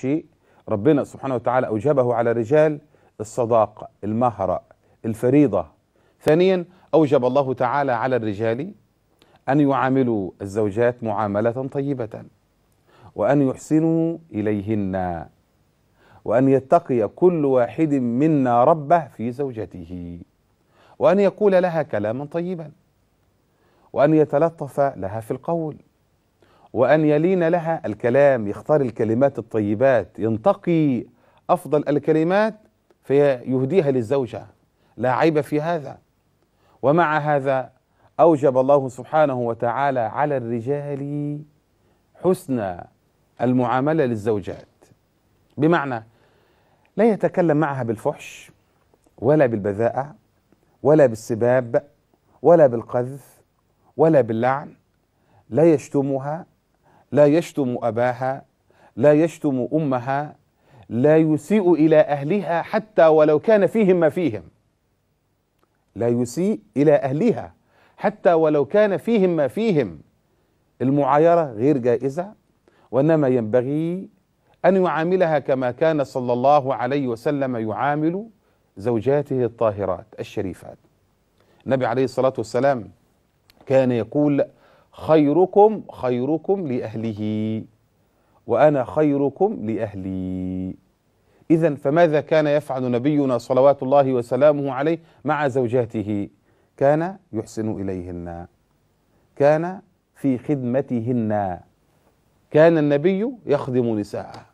شيء ربنا سبحانه وتعالى أوجبه على رجال الصداقة المهرة الفريضة ثانيا أوجب الله تعالى على الرجال أن يعاملوا الزوجات معاملة طيبة وأن يحسنوا إليهن وأن يتقي كل واحد منا ربه في زوجته وأن يقول لها كلاما طيبا وأن يتلطف لها في القول وأن يلين لها الكلام يختار الكلمات الطيبات ينتقي أفضل الكلمات فيهديها للزوجة لا عيب في هذا ومع هذا أوجب الله سبحانه وتعالى على الرجال حسن المعاملة للزوجات بمعنى لا يتكلم معها بالفحش ولا بالبذاءة ولا بالسباب ولا بالقذف ولا باللعن لا يشتمها لا يشتم اباها لا يشتم امها لا يسيء الى اهلها حتى ولو كان فيهم ما فيهم لا يسيء الى اهلها حتى ولو كان فيهم ما فيهم المعايره غير جائزه وانما ينبغي ان يعاملها كما كان صلى الله عليه وسلم يعامل زوجاته الطاهرات الشريفات النبي عليه الصلاه والسلام كان يقول خيركم خيركم لأهله وأنا خيركم لأهلي إذا فماذا كان يفعل نبينا صلوات الله وسلامه عليه مع زوجاته كان يحسن إليهن كان في خدمتهن كان النبي يخدم نساءه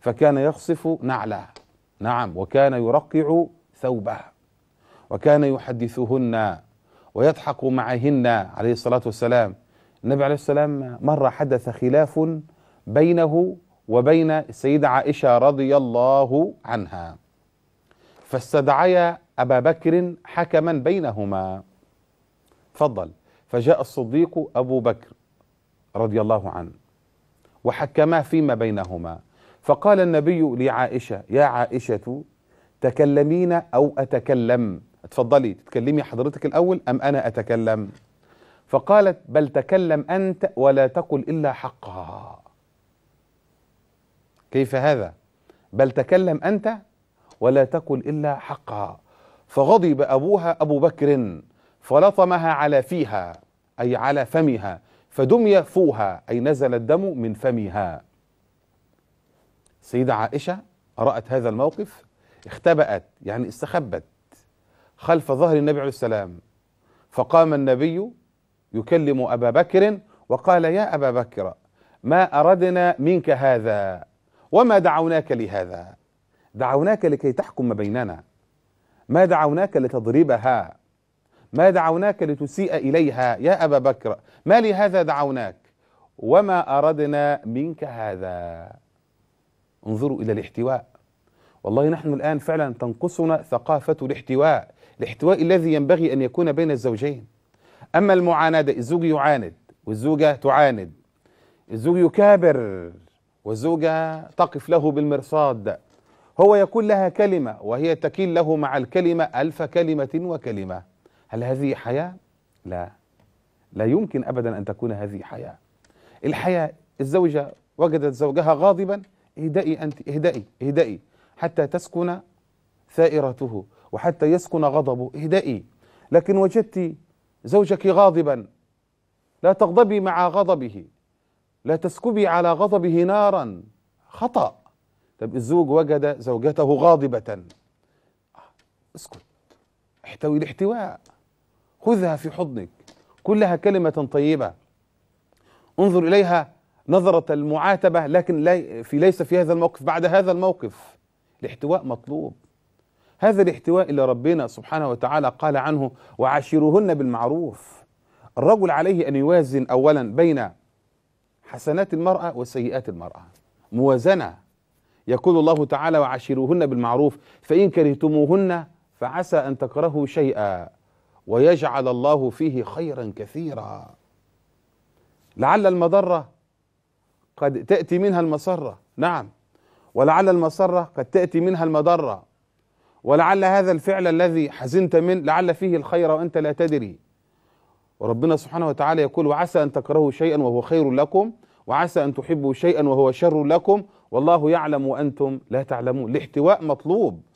فكان يخصف نعله نعم وكان يرقع ثوبه وكان يحدثهن ويضحك معهن عليه الصلاة والسلام النبي عليه السلام مرة حدث خلاف بينه وبين السيدة عائشة رضي الله عنها فاستدعيا أبا بكر حكما بينهما تفضل فجاء الصديق أبو بكر رضي الله عنه وحكما فيما بينهما فقال النبي لعائشة يا عائشة تكلمين أو أتكلم تفضلي تتكلمي حضرتك الأول أم أنا أتكلم فقالت بل تكلم أنت ولا تقل إلا حقها كيف هذا بل تكلم أنت ولا تقل إلا حقها فغضب أبوها أبو بكر فلطمها على فيها أي على فمها فدمي فوها أي نزل الدم من فمها سيدة عائشة رأت هذا الموقف اختبأت يعني استخبت خلف ظهر النبي عليه السلام فقام النبي يكلم أبا بكر وقال يا أبا بكر ما أردنا منك هذا وما دعوناك لهذا دعوناك لكي تحكم بيننا ما دعوناك لتضربها ما دعوناك لتسيء إليها يا أبا بكر ما لهذا دعوناك وما أردنا منك هذا انظروا إلى الاحتواء والله نحن الآن فعلا تنقصنا ثقافة الاحتواء الاحتواء الذي ينبغي أن يكون بين الزوجين أما المعاندة الزوج يعاند والزوجة تعاند الزوج يكابر والزوجة تقف له بالمرصاد هو يقول لها كلمة وهي تكيل له مع الكلمة ألف كلمة وكلمة هل هذه حياة؟ لا لا يمكن أبدا أن تكون هذه حياة الحياة الزوجة وجدت زوجها غاضبا اهدئي أنت اهدئي اهدئي حتى تسكن ثائرته وحتى يسكن غضبه اهدئي لكن وجدت زوجك غاضبا لا تغضبي مع غضبه لا تسكبي على غضبه نارا خطأ طب الزوج وجد زوجته غاضبة اسكت احتوي الاحتواء خذها في حضنك كلها كلمة طيبة انظر إليها نظرة المعاتبة لكن في ليس في هذا الموقف بعد هذا الموقف الاحتواء مطلوب هذا الاحتواء اللي ربنا سبحانه وتعالى قال عنه وعاشروهن بالمعروف الرجل عليه أن يوازن أولا بين حسنات المرأة وسيئات المرأة موازنة يقول الله تعالى وعاشروهن بالمعروف فإن كرهتموهن فعسى أن تكرهوا شيئا ويجعل الله فيه خيرا كثيرا لعل المضرة قد تأتي منها المسرة نعم ولعل المسرة قد تأتي منها المضرة ولعل هذا الفعل الذي حزنت منه لعل فيه الخير وأنت لا تدري وربنا سبحانه وتعالى يقول وعسى أن تكرهوا شيئا وهو خير لكم وعسى أن تحبوا شيئا وهو شر لكم والله يعلم وأنتم لا تعلمون الاحتواء مطلوب